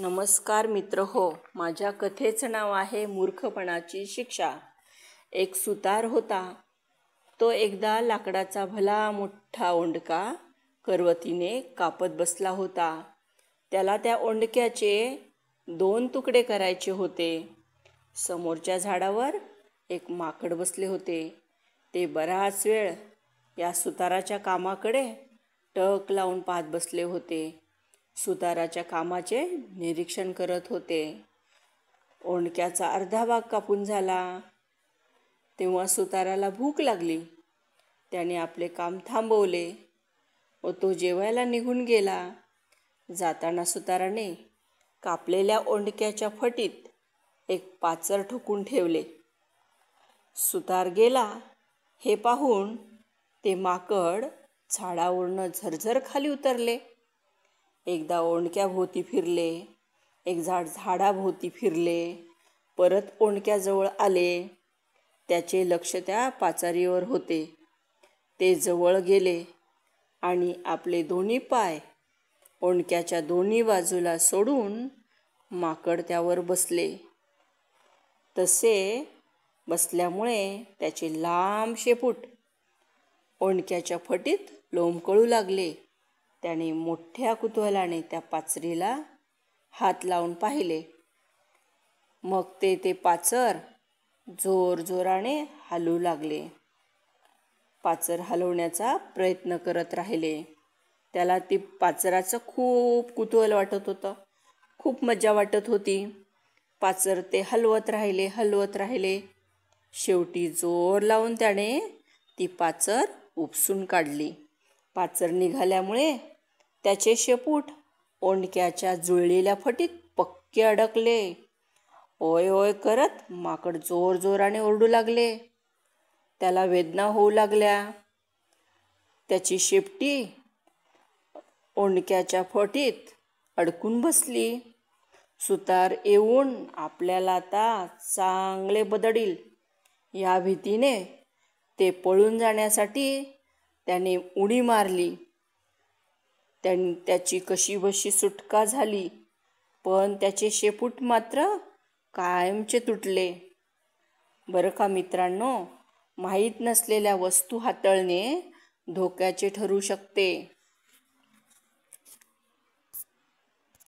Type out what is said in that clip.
नमस्कार मित्र हो माझ्या कथेचं नाव आहे मूर्खपणाची शिक्षा एक सुतार होता तो एकदा लाकडाचा भला मोठा ओंडका करवतीने कापत बसला होता त्याला त्या ओंडक्याचे दोन तुकडे करायचे होते समोरच्या झाडावर एक माकड बसले होते ते बराच वेळ या सुताराच्या कामाकडे टक लावून पाहत बसले होते सुताराच्या कामाचे निरीक्षण करत होते ओंडक्याचा अर्धा भाग कापून झाला तेव्हा सुताराला भूक लागली त्याने आपले काम थांबवले व तो जेवायला निघून गेला जाताना सुताराने कापलेल्या ओंडक्याच्या फटीत एक पाचर ठोकून ठेवले सुतार गेला हे पाहून ते माकड झाडावरनं झरझर खाली उतरले एकदा ओंडक्याभोवती फिरले एक झाड झाडाभोवती फिरले परत ओंडक्याजवळ आले त्याचे लक्ष त्या पाचारीवर होते ते जवळ गेले आणि आपले दोन्ही पाय ओंडक्याच्या दोन्ही बाजूला सोडून माकड त्यावर बसले तसे बसल्यामुळे त्याचे लांब शेपूट ओंडक्याच्या फटीत लोंबकळू लागले त्याने मोठ्या कुतूहलाने त्या पाचरीला हात लावून पाहिले मग ते ते पाचर जोराने हलू लागले पाचर हलवण्याचा प्रयत्न करत राहिले त्याला ती पाचराचं खूप कुतूहल वाटत होतं खूप मजा वाटत होती पाचर ते हलवत राहिले हलवत राहिले शेवटी जोर लावून त्याने ती पाचर उपसून काढली पाचर निघाल्यामुळे त्याचे शेपूट ओंडक्याच्या जुळलेल्या फटीत पक्के अडकले ओय ओय करत माकड जोर जोराने ओरडू लागले त्याला वेदना होऊ लागल्या त्याची शेपटी ओंडक्याच्या फटीत अडकून बसली सुतार येऊन आपल्याला आता चांगले बदडील या भीतीने ते पळून जाण्यासाठी त्याने उडी मारली त्यां त्याची कशी कशीबशी सुटका झाली पण त्याचे शेपूट मात्र कायमचे तुटले बरं का मित्रांनो माहीत नसलेल्या वस्तू हाताळणे धोक्याचे ठरू शकते